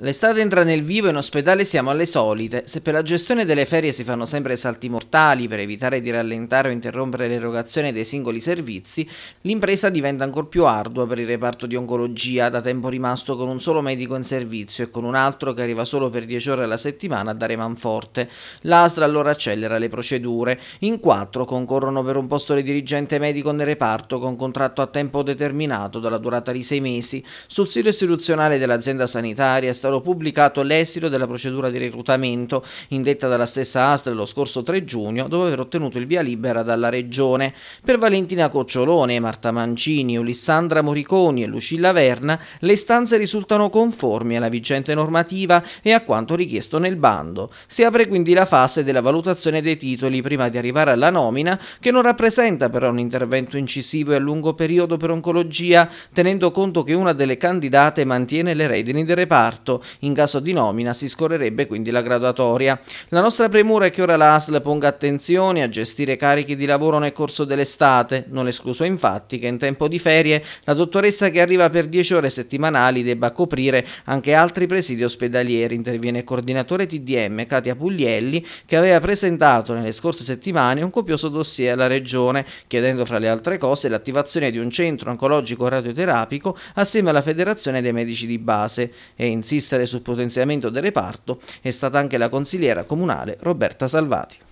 L'estate entra nel vivo e in ospedale siamo alle solite. Se per la gestione delle ferie si fanno sempre salti mortali per evitare di rallentare o interrompere l'erogazione dei singoli servizi, l'impresa diventa ancora più ardua per il reparto di oncologia, da tempo rimasto con un solo medico in servizio e con un altro che arriva solo per 10 ore alla settimana a dare manforte. L'ASRA allora accelera le procedure. In quattro concorrono per un posto di dirigente medico nel reparto con contratto a tempo determinato dalla durata di 6 mesi. Sul sito istituzionale dell'azienda sanitaria è stato avessero pubblicato l'esito della procedura di reclutamento indetta dalla stessa ASTRA lo scorso 3 giugno dopo aver ottenuto il via libera dalla Regione. Per Valentina Cocciolone, Marta Mancini, Ulissandra Moriconi e Lucilla Verna le stanze risultano conformi alla vigente normativa e a quanto richiesto nel bando. Si apre quindi la fase della valutazione dei titoli prima di arrivare alla nomina che non rappresenta però un intervento incisivo e a lungo periodo per oncologia tenendo conto che una delle candidate mantiene le redini del reparto in caso di nomina si scorrerebbe quindi la graduatoria. La nostra premura è che ora la ASL ponga attenzione a gestire carichi di lavoro nel corso dell'estate, non escluso infatti che in tempo di ferie la dottoressa che arriva per 10 ore settimanali debba coprire anche altri presidi ospedalieri. Interviene il coordinatore TDM Katia Puglielli che aveva presentato nelle scorse settimane un copioso dossier alla Regione chiedendo fra le altre cose l'attivazione di un centro oncologico radioterapico assieme alla Federazione dei Medici di Base e insiste insistere sul potenziamento del reparto è stata anche la consigliera comunale Roberta Salvati.